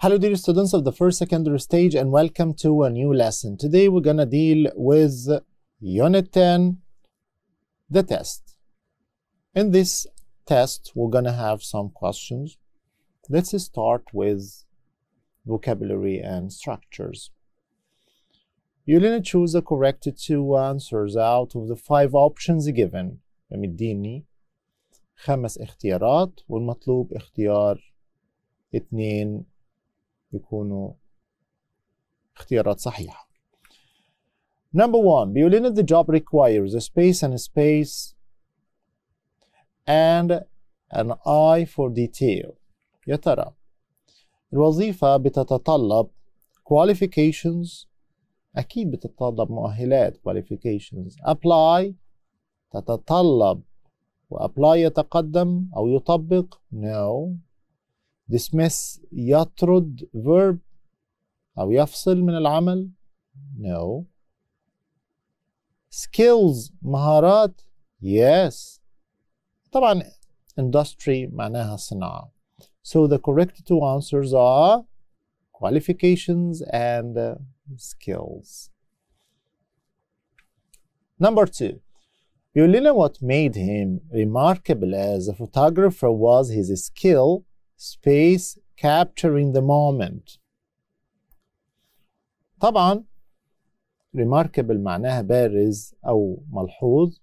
Hello dear students of the first secondary stage and welcome to a new lesson. Today we're gonna deal with Unit 10, the test. In this test we're gonna have some questions. Let's start with vocabulary and structures. You're gonna choose the correct two answers out of the five options given. مديني خمس اختيارات والمطلوب اختيار اثنين يكونوا اختيارات صحيحة Number one بيقول لنا the job requires a space and a space and an eye for detail يا ترى الوظيفة بتتطلب qualifications أكيد بتتطلب مؤهلات qualifications apply تتطلب وأبلاي يتقدم أو يطبق no dismiss يطرد verb أو يفصل من العمل no skills مهارات yes طبعا industry معناها صناعة so the correct two answers are qualifications and uh, skills number two يقول لنا what made him remarkable as a photographer was his skill space capturing the moment طبعا remarkable معناها بارز أو ملحوظ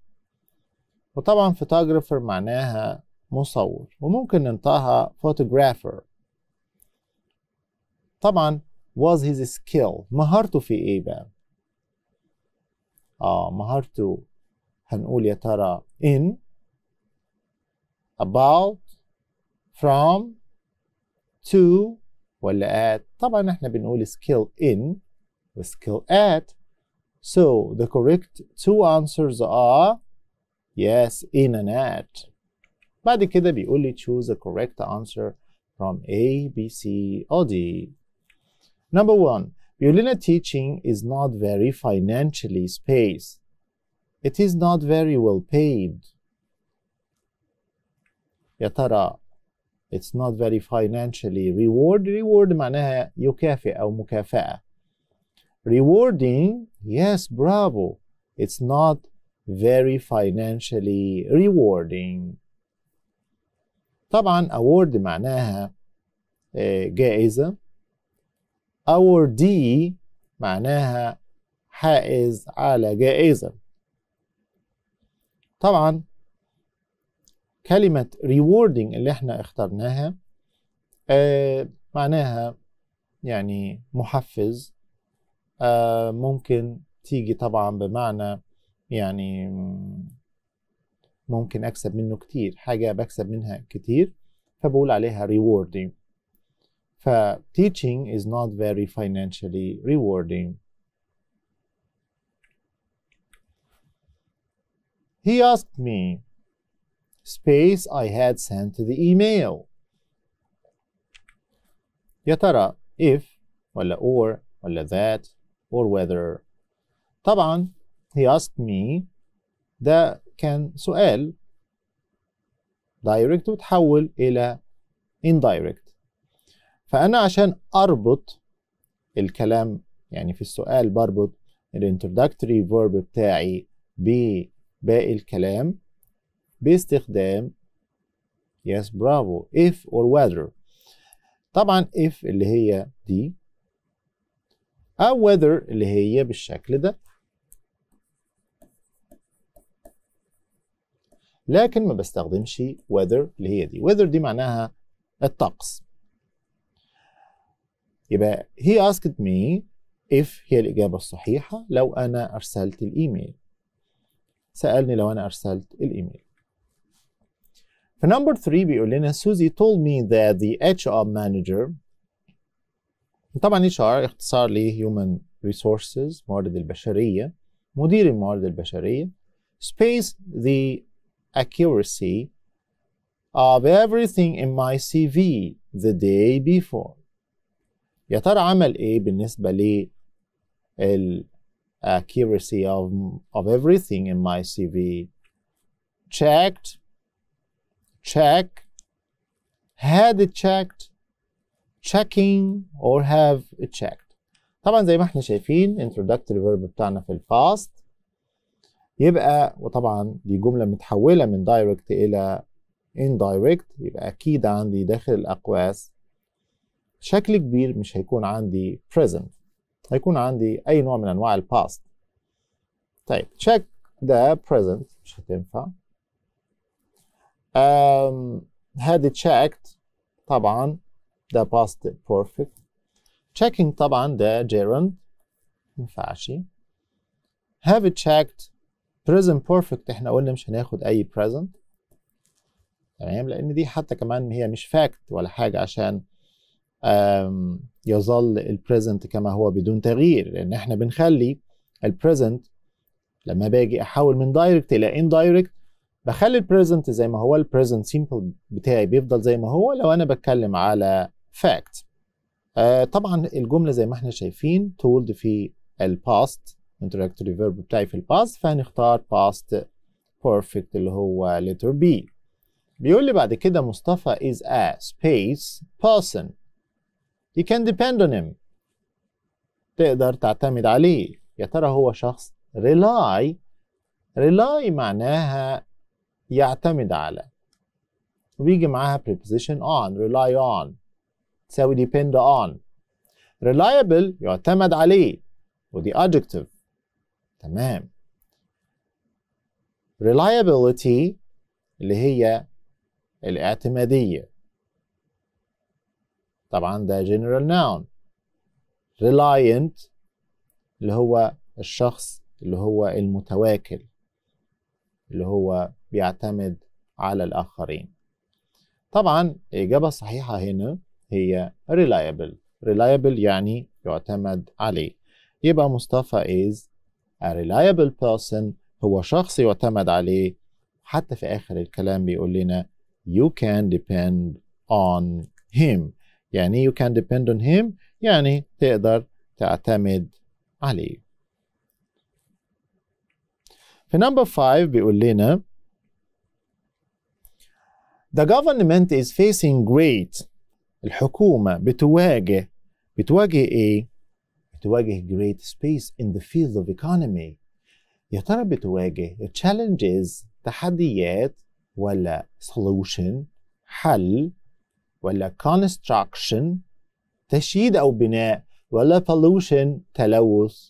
وطبعا photographer معناها مصور وممكن ننطقها photographer طبعا was his skill مهارته في ايه بقى؟ اه مهارته هنقول يا ترى in about from to ولا at طبعا احنا بنقول skill in و skill at so the correct two answers are yes in and at بعد كده بيقول لي choose the correct answer from A, B, C or D number one بيقول teaching is not very financially spaced it is not very well paid يا ترى it's not very financially reward. Reward معناها يكافئ أو مكافأة. Rewarding, yes, bravo. It's not very financially rewarding. طبعا award معناها جائزة. Eh, Awardee معناها حائز على جائزة. طبعا كلمة rewarding اللي احنا اخترناها آه معناها يعني محفز آه ممكن تيجي طبعا بمعنى يعني ممكن أكسب منه كتير حاجة بكسب منها كتير فبقول عليها rewarding ف teaching is not very financially rewarding He asked me space I had sent the email يا ترى if ولا or ولا that or whether طبعا he asked me ده كان سؤال direct وتحول إلى indirect فأنا عشان أربط الكلام يعني في السؤال بربط الانتروداكتوري فيرب بتاعي بباقي الكلام باستخدام yes bravo if or whether طبعا if اللي هي دي أو whether اللي هي بالشكل ده لكن ما بستخدمش weather اللي هي دي weather دي معناها الطقس يبقى he asked me if هي الإجابة الصحيحة لو أنا أرسلت الإيميل سألني لو أنا أرسلت الإيميل Her number three بيقول لنا Susie told me that the HR manager طبعا HR اختصار Human Resources موارد البشرية مدير الموارد البشرية space the accuracy of everything in my CV the day before يا ترى عمل ايه بالنسبة ال accuracy of, of everything in my CV checked check, had it checked, checking or have it checked. طبعا زي ما احنا شايفين introductory verb بتاعنا في الباست يبقى وطبعا دي جملة متحولة من direct إلى indirect يبقى أكيد عندي داخل الأقواس شكل كبير مش هيكون عندي present هيكون عندي أي نوع من أنواع الباست طيب check ده present مش هتنفع هذه checked طبعا ده past perfect checking طبعا ده gerund ينفعش have it checked present perfect احنا قلنا مش هناخد اي present تمام لان دي حتى كمان هي مش fact ولا حاجه عشان يظل البريزنت كما هو بدون تغيير لان احنا بنخلي البريزنت لما باجي احول من دايركت الى اندايركت بخلي البريزنت زي ما هو البريزنت سيمبل بتاعي بيفضل زي ما هو لو انا بتكلم على فاكت آه طبعا الجمله زي ما احنا شايفين تولد في الباست introductory verb بتاعي في الباست فهنختار past perfect اللي هو letter B بيقول لي بعد كده مصطفى is a space person you can depend on him تقدر تعتمد عليه يا ترى هو شخص rely rely معناها يعتمد على وبيجي معاها preposition on rely on تساوي depend on reliable يعتمد عليه ودي adjective تمام reliability اللي هي الاعتمادية طبعا ده general noun reliant اللي هو الشخص اللي هو المتواكل اللي هو بيعتمد على الآخرين طبعا الإجابة الصحيحة هنا هي reliable reliable يعني يعتمد عليه يبقى مصطفى is a reliable person هو شخص يعتمد عليه حتى في آخر الكلام بيقول لنا you can depend on him يعني you can depend on him يعني تقدر تعتمد عليه في نمبر 5 بيقول لنا The government is facing great الحكومة بتواجه بتواجه ايه؟ بتواجه great space in the field of economy يا ترى بتواجه challenges تحديات ولا solution حل ولا construction تشييد أو بناء ولا pollution تلوث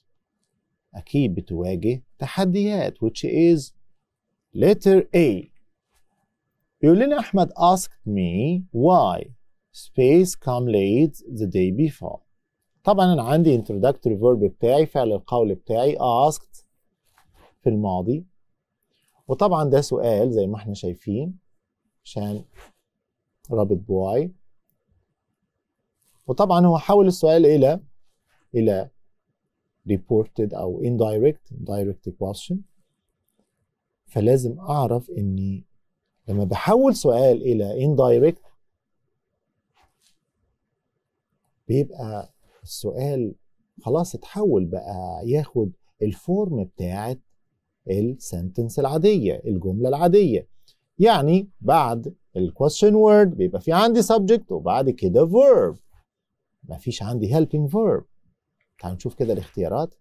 أكيد بتواجه تحديات which is letter A يقول لنا أحمد asked me why space come late the day before طبعا أنا عندي introductory verb بتاعي فعل القول بتاعي asked في الماضي وطبعا ده سؤال زي ما احنا شايفين عشان رابط بواي وطبعا هو حول السؤال إلى إلى reported أو indirect direct question فلازم أعرف إني لما بحول سؤال الى indirect بيبقى السؤال خلاص اتحول بقى ياخد الفورم بتاعت السنتنس العاديه الجمله العاديه يعني بعد الكويشن وورد بيبقى في عندي subject وبعد كده verb مفيش عندي helping verb تعال نشوف كده الاختيارات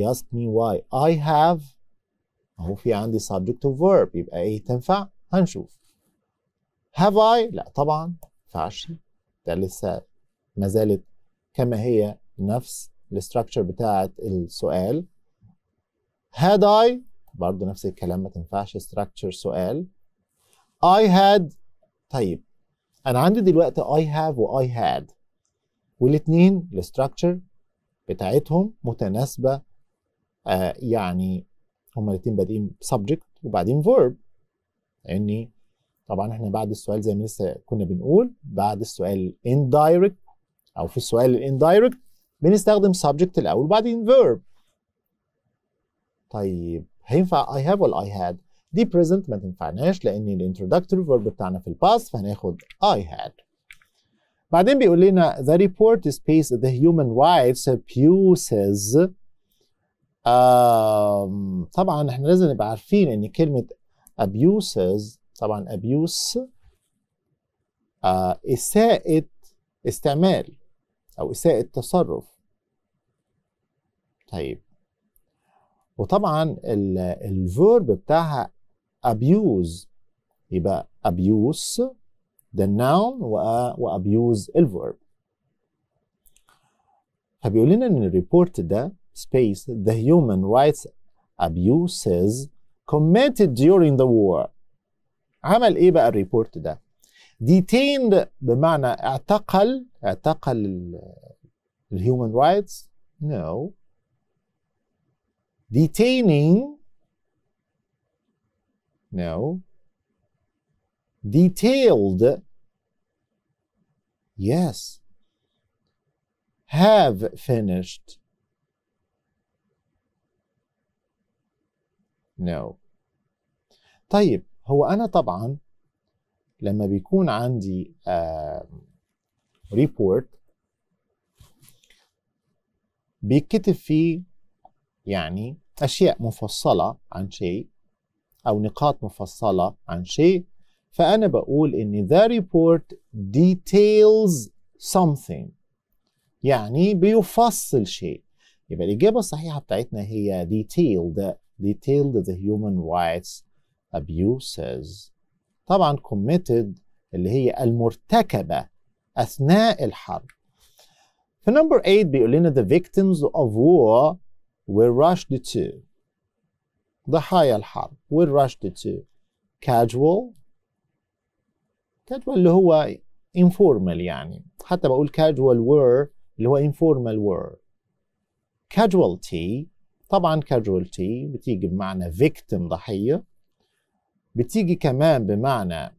he asked me why I have اهو في عندي subject و verb يبقى ايه تنفع هنشوف هاف اي لا طبعا فعش ده لسه ما زالت كما هي نفس الاستراكشر بتاعت السؤال هاد اي برضه نفس الكلام ما تنفعش استراكشر سؤال اي هاد طيب انا عندي دلوقتي اي هاف واي هاد والاثنين الاستراكشر بتاعتهم متناسبه آه يعني هما الاثنين بادئين subject وبعدين verb اني طبعا احنا بعد السؤال زي ما لسه كنا بنقول بعد السؤال indirect او في السؤال indirect بنستخدم subject الاول وبعدين verb طيب هينفع I have ولا I had دي present ما تنفعناش لان ال introductory verb بتاعنا في الباس فهناخد I had بعدين بيقول لنا the report is based the human rights abuses um, طبعا احنا لازم نبقى عارفين ان كلمه abuses طبعا abuse آه، إساءة استعمال أو إساءة تصرف طيب وطبعا الفيرب بتاعها abuse يبقى abuse و abuse وابيوز الفيرب فبيقول لنا ان الريبورت ده space the human rights abuses committed during the war عمل ايه بقى الريبورت ده detained بمعنى اعتقل اعتقل الهيومن رايتس no detaining no detailed yes have finished No. طيب هو أنا طبعا لما بيكون عندي ريبورت بيتكتب فيه يعني أشياء مفصلة عن شيء أو نقاط مفصلة عن شيء فأنا بقول إن the report details something يعني بيفصل شيء يبقى الإجابة الصحيحة بتاعتنا هي detailed detailed the human rights abuses طبعا committed اللي هي المرتكبة أثناء الحرب في number 8 بيقول لنا the victims of war were rushed to ضحايا الحرب were rushed to casual casual اللي هو informal يعني حتى بقول casual were اللي هو informal were casualty طبعا كاجوالتي بتيجي بمعنى فيكتم ضحيه بتيجي كمان بمعنى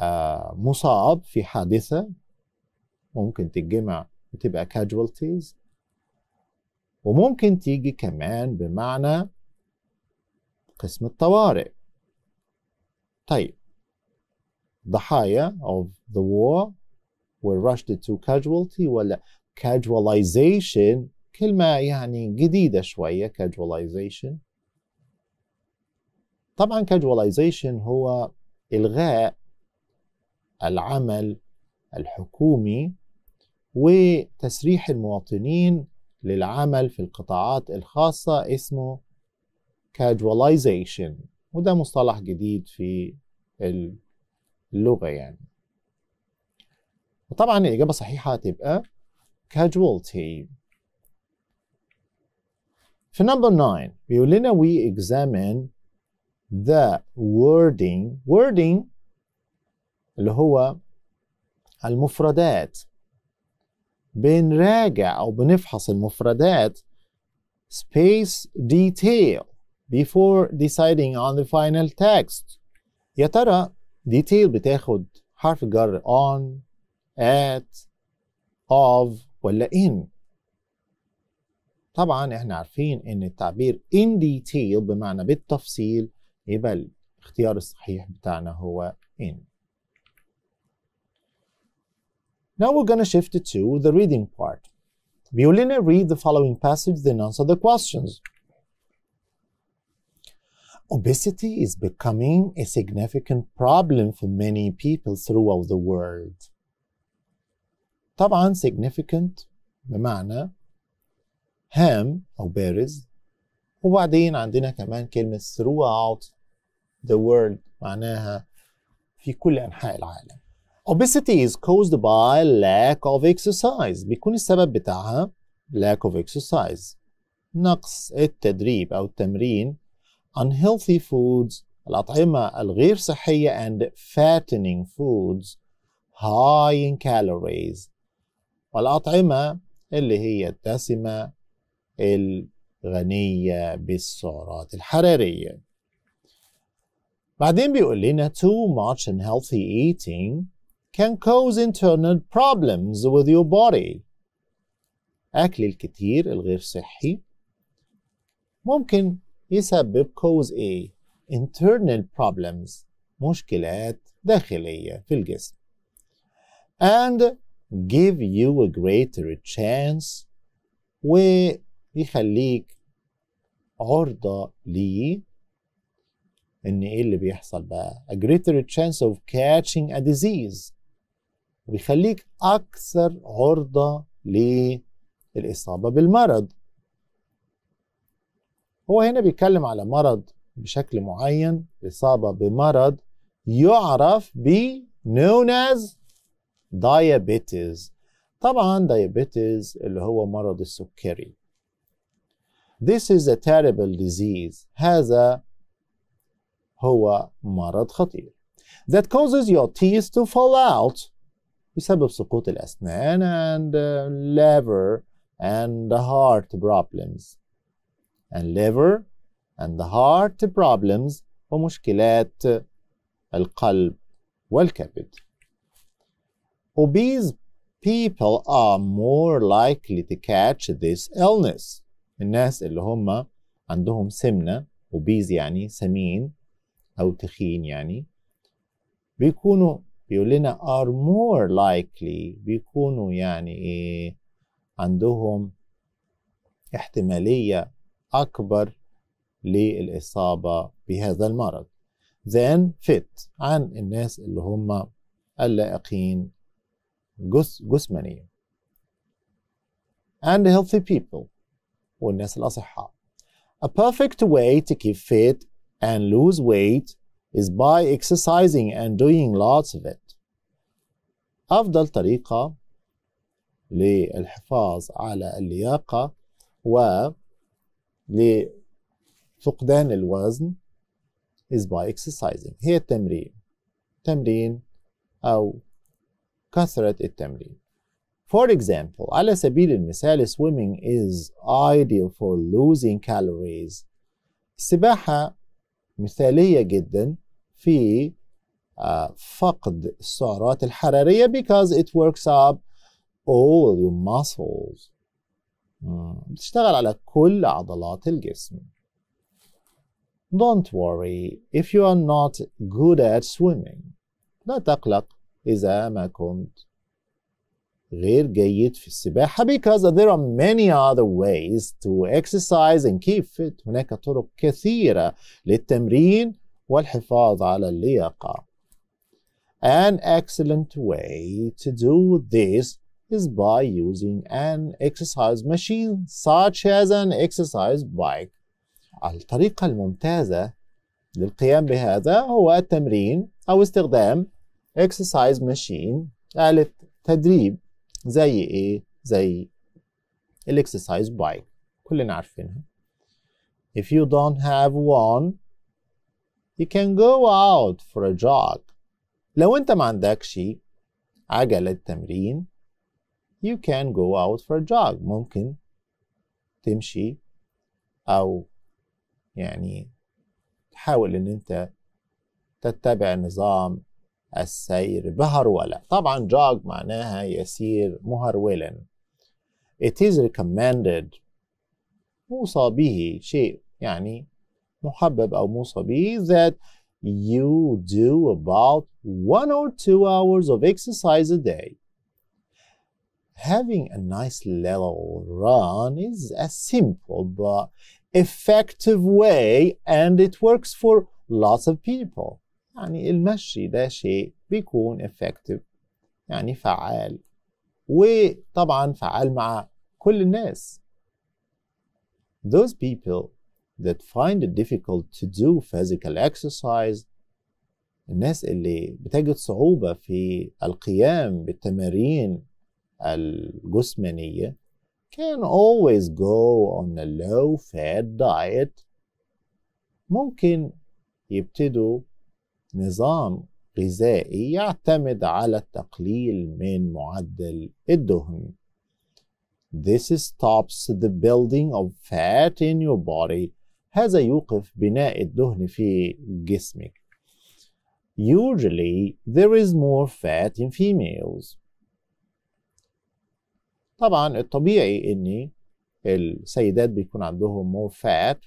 آه مصاب في حادثه ممكن تتجمع وتبقى كاجوالتيز وممكن تيجي كمان بمعنى قسم الطوارئ طيب ضحايا of the war were rushed to casualty ولا casualization كلمة يعني جديدة شوية casualization طبعا casualization هو إلغاء العمل الحكومي وتسريح المواطنين للعمل في القطاعات الخاصة اسمه casualization وده مصطلح جديد في اللغة يعني وطبعا الإجابة الصحيحة هتبقى casualty For number nine, Violina, we examine the wording. Wording اللي هو المفردات بنراجع أو بنفحص المفردات space detail before deciding on the final text يا ترى detail بتاخد حرف جر on at of ولا in طبعا احنا عارفين ان التعبير in detail بمعنى بالتفصيل يبقى الاختيار الصحيح بتاعنا هو in. Now we're gonna shift to the reading part. بيقول لنا read the following passage then answer the questions. Obesity is becoming a significant problem for many people throughout the world. طبعا significant بمعنى هام أو بارز وبعدين عندنا كمان كلمة throughout the world معناها في كل أنحاء العالم Obesity is caused by lack of exercise بيكون السبب بتاعها lack of exercise نقص التدريب أو التمرين unhealthy foods الأطعمة الغير صحية and fattening foods high in calories والأطعمة اللي هي الدسمة الغنية بالسعرات الحرارية بعدين بيقول لنا too much unhealthy eating can cause internal problems with your body أكل الكتير الغير صحي ممكن يسبب cause A internal problems مشكلات داخلية في الجسم and give you a greater chance يخليك عرضة لي ان ايه اللي بيحصل بقى a greater chance of catching a disease بيخليك اكثر عرضة للاصابة بالمرض هو هنا بيتكلم على مرض بشكل معين اصابة بمرض يعرف ب known as diabetes طبعا diabetes اللي هو مرض السكري This is a terrible disease. هذا هو مرض خطير. That causes your teeth to fall out بسبب سقوط الأسنان and uh, liver and the heart problems. And liver and the heart problems ومشكلات القلب والكبد. Obese people are more likely to catch this illness. الناس اللي هم عندهم سمنة وبيز يعني سمين أو تخين يعني بيكونوا بيقول لنا are more likely بيكونوا يعني إيه عندهم احتمالية أكبر للإصابة بهذا المرض than fit عن الناس اللي هم اللائقين جس جسمانيا and healthy people والناس الأصحاء. A perfect way to keep fit and lose weight is by exercising and doing lots of it. أفضل طريقة للحفاظ على اللياقة و لفقدان الوزن is by exercising هي التمرين تمرين أو كثرة التمرين For example, على سبيل المثال swimming is ideal for losing calories. سباحة مثالية جدا في فقد السعرات الحرارية because it works up all your muscles. بتشتغل hmm. على كل عضلات الجسم. Don't worry if you are not good at swimming. لا تقلق إذا ما كنت غير جيد في السباحة because there are many other ways to exercise and keep fit هناك طرق كثيرة للتمرين والحفاظ على اللياقة An excellent way to do this is by using an exercise machine such as an exercise bike الطريقة الممتازة للقيام بهذا هو التمرين أو استخدام exercise machine آلة تدريب زي ايه؟ زي الاكسرسايز بايك كلنا عارفينها If you don't have one you can go out for a jog لو انت ما عندكش عجلة تمرين you can go out for a jog ممكن تمشي أو يعني تحاول إن أنت تتبع نظام السير بهرولة طبعا جاغ معناها يسير مهرولا It is recommended موصى به شيء يعني محبب أو موصى به that you do about one or two hours of exercise a day. Having a nice little run is a simple but effective way and it works for lots of people. يعني المشي ده شيء بيكون effective يعني فعال وطبعا فعال مع كل الناس those people that find it difficult to do physical exercise الناس اللي بتجد صعوبة في القيام بالتمارين الجسمانية can always go on a low fat diet ممكن يبتدوا نظام غذائي يعتمد على التقليل من معدل الدهن. This stops the building of fat in your body. هذا يوقف بناء الدهن في جسمك. Usually there is more fat in females. طبعا الطبيعي ان السيدات بيكون عندهم more fat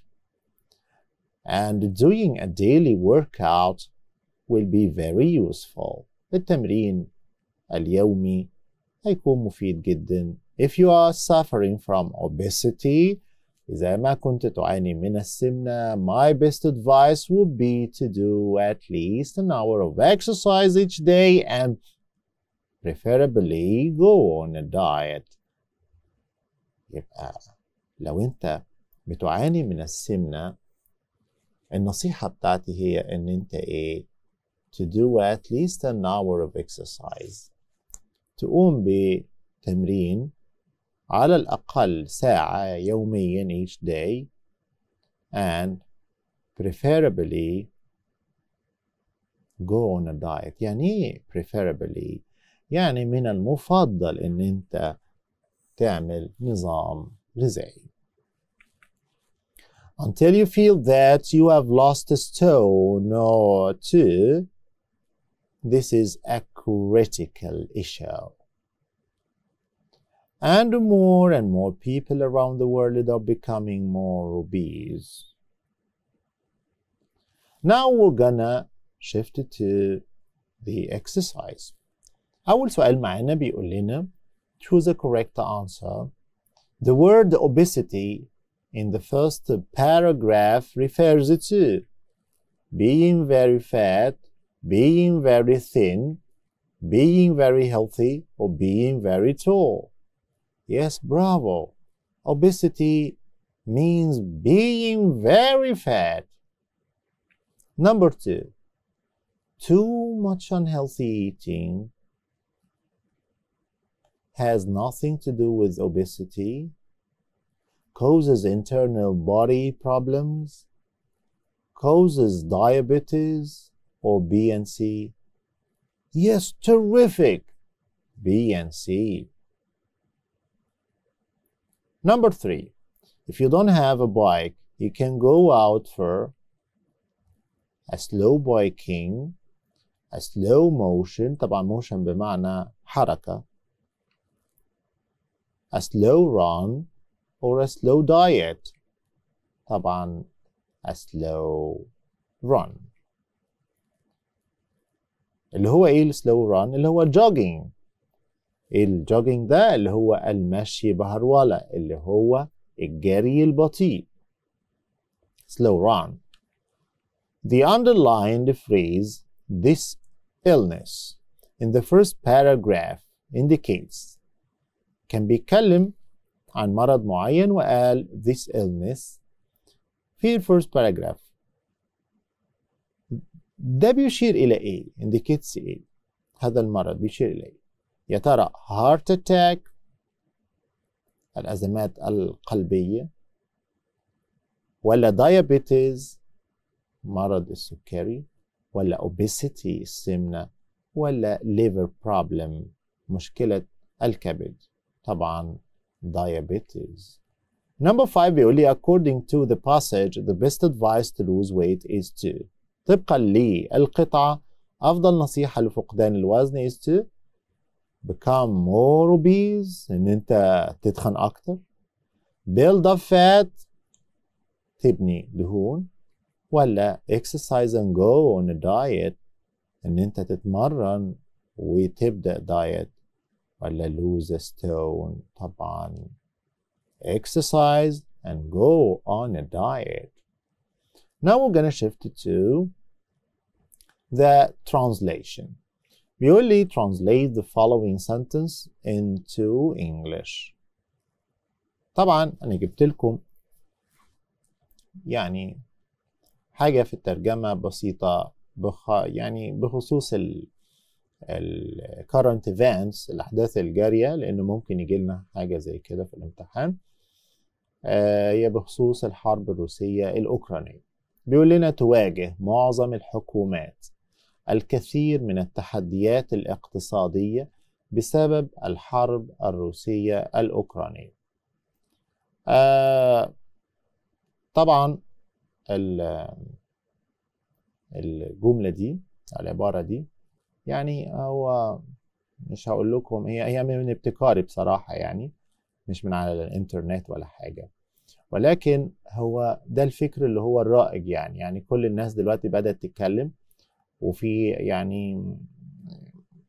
and doing a daily workout will be very useful التمرين اليومي هيكون مفيد جدا if you are suffering from obesity إذا ما كنت تعاني من السمنة my best advice would be to do at least an hour of exercise each day and preferably go on a diet يبقى لو أنت بتعاني من السمنة النصيحة بتاعتي هي إن أنت إيه to do at least an hour of exercise تقوم بتمرين على الأقل ساعة يوميا each day and preferably go on a diet يعني preferably يعني من المفضل ان انت تعمل نظام غذائي until you feel that you have lost a stone or two this is a critical issue. And more and more people around the world are becoming more obese. Now we're gonna shift to the exercise. أول سؤال معانا بيقول لنا choose a correct answer. The word obesity in the first paragraph refers to being very fat being very thin, being very healthy, or being very tall. Yes, bravo. Obesity means being very fat. Number two, too much unhealthy eating has nothing to do with obesity, causes internal body problems, causes diabetes, or B and C? Yes, terrific. B and C. Number three, if you don't have a bike, you can go out for a slow biking, a slow motion, طبعا motion بمعنى حركة, a slow run, or a slow diet. طبعا a slow run. اللي هو ايه السلو ران اللي هو جوجينج إيه الجوجينج ده اللي هو المشي بهرولة اللي هو الجري البطيء slow run The underlined phrase this illness in the first paragraph indicates كان بيتكلم عن مرض معين وقال this illness في first paragraph ده بيشير إلى إيه؟ indicates إيه؟ هذا المرض بيشير إلى إيه؟ يا ترى heart attack الأزمات القلبية ولا diabetes مرض السكري ولا obesity السمنة ولا liver problem مشكلة الكبد طبعا diabetes Number five بيقول لي according to the passage the best advice to lose weight is to طبقا للقطعة أفضل نصيحة لفقدان الوزن is to become more obese إن أنت تتخن أكتر build up fat تبني دهون ولا exercise and go on a diet إن أنت تتمرن وتبدأ دايت ولا lose a stone طبعا exercise and go on a diet Now we're going to shift to the translation. بيقول لي translate the following sentence into English. طبعا أنا جبت لكم يعني حاجة في الترجمة بسيطة بخ... يعني بخصوص ال ال current events الأحداث الجارية لأن ممكن يجي لنا حاجة زي كده في الامتحان آه، هي آه بخصوص الحرب الروسية الأوكرانية بيقول لنا تواجه معظم الحكومات الكثير من التحديات الاقتصادية بسبب الحرب الروسية الأوكرانية آه طبعا الجملة دي العبارة دي يعني هو مش هقول لكم هي هي من ابتكاري بصراحة يعني مش من على الانترنت ولا حاجة ولكن هو ده الفكر اللي هو الرائج يعني يعني كل الناس دلوقتي بدأت تتكلم وفي يعني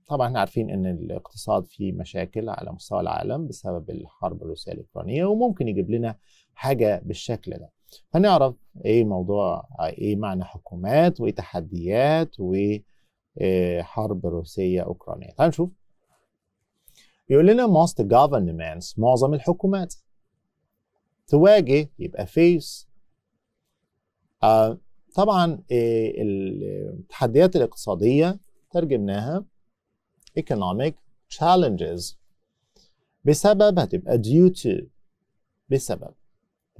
طبعا احنا عارفين ان الاقتصاد فيه مشاكل على مستوى العالم بسبب الحرب الروسيه الاوكرانيه وممكن يجيب لنا حاجه بالشكل ده هنعرف ايه موضوع ايه معنى حكومات وايه تحديات وحرب آه، روسيه اوكرانيه تعال نشوف يقول لنا most governments معظم الحكومات تواجه يبقى فيس آه، طبعا آه، التحديات الاقتصادية ترجمناها economic challenges بسبب هتبقى due to بسبب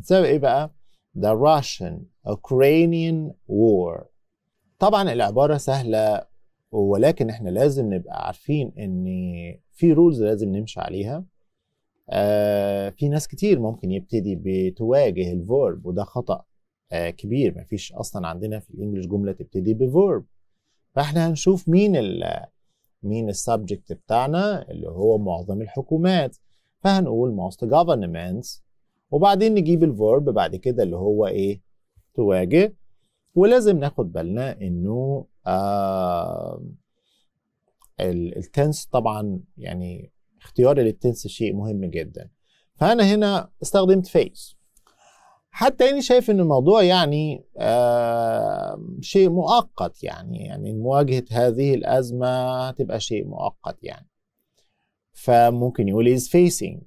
بسبب ايه بقى؟ The Russian Ukrainian War طبعا العبارة سهلة ولكن احنا لازم نبقى عارفين ان في رولز لازم نمشي عليها آه في ناس كتير ممكن يبتدي بتواجه الفورب وده خطا آه كبير ما فيش اصلا عندنا في الانجليش جمله تبتدي بفورب فاحنا هنشوف مين ال مين السبجكت بتاعنا اللي هو معظم الحكومات فهنقول most governments وبعدين نجيب الفورب بعد كده اللي هو ايه تواجه ولازم ناخد بالنا انه آه التنس طبعا يعني اختيار التنس شيء مهم جدا فانا هنا استخدمت فيس حتى اني شايف ان الموضوع يعني آه شيء مؤقت يعني يعني مواجهه هذه الازمه تبقى شيء مؤقت يعني فممكن يقول is facing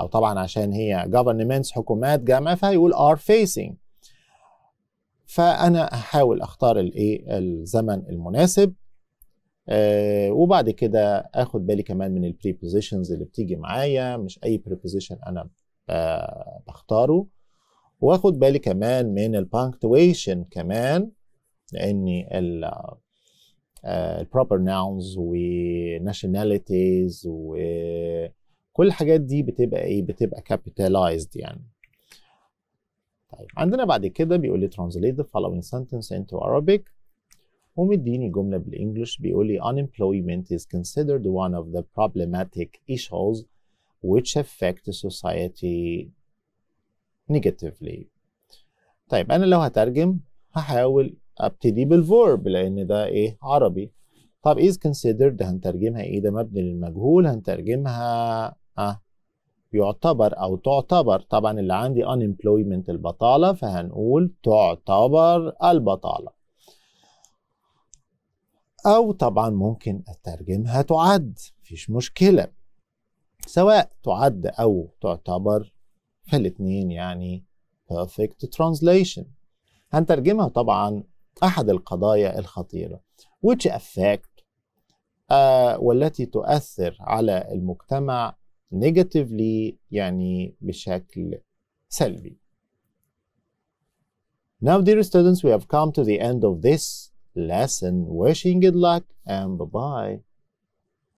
او طبعا عشان هي governments حكومات جامعه فهيقول are facing فانا هحاول اختار الايه الزمن المناسب آه، وبعد كده اخد بالي كمان من البريبوزيشنز اللي بتيجي معايا مش اي بريبوزيشن انا آه، بختاره واخد بالي كمان من البانكتويشن كمان لاني ال البروبر ناونز وناشوناليتيز وكل الحاجات دي بتبقى ايه بتبقى capitalized يعني طيب عندنا بعد كده بيقول لي translate the following sentence into Arabic ومديني جملة بالإنجلش بيقول لي unemployment is considered one of the problematic issues which affect society negatively طيب أنا لو هترجم هحاول أبتدي بالverb لأن ده إيه عربي طب is considered هنترجمها إيه ده مبني للمجهول هنترجمها أه يعتبر أو تعتبر طبعا اللي عندي unemployment البطالة فهنقول تعتبر البطالة أو طبعا ممكن أترجمها تعد مفيش مشكلة سواء تعد أو تعتبر فالاتنين يعني perfect translation هنترجمها طبعا أحد القضايا الخطيرة which affect آه والتي تؤثر على المجتمع negatively يعني بشكل سلبي Now dear students we have come to the end of this lesson. Wishing good luck and bye bye.